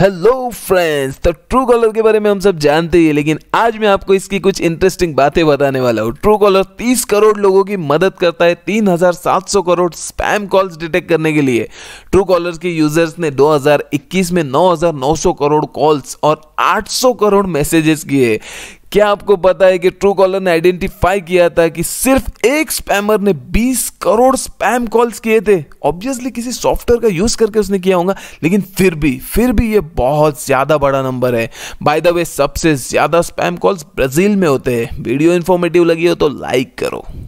hello friends तो Truecaller के बारे में हम सब जानते ही लेकिन आज मैं आपको इसकी कुछ इंटरेस्टिंग बातें बताने वाला हूँ ट्रू कॉलर 30 करोड़ लोगों की मदद करता है 3,700 करोड़ स्पैम कॉल्स डिटेक्ट करने के लिए ट्रू कॉलर के यूजर्स ने 2021 में 9,900 करोड़ कॉल्स और 800 करोड़ मैसेजेस किए क्या आपको पता है कि ट्रू कॉलर ने आइडेंटिफाई किया था कि सिर्फ एक स्पैमर ने 20 करोड़ स्पैम कॉल्स किए थे ऑब्वियसली किसी सॉफ्टवेयर का यूज करके उसने किया होगा लेकिन फिर भी फिर भी ये बहुत ज्यादा बड़ा नंबर है बाय द वे सबसे ज्यादा स्पैम कॉल्स ब्राजील में होते हैं वीडियो इन्फॉर्मेटिव लगी हो तो लाइक करो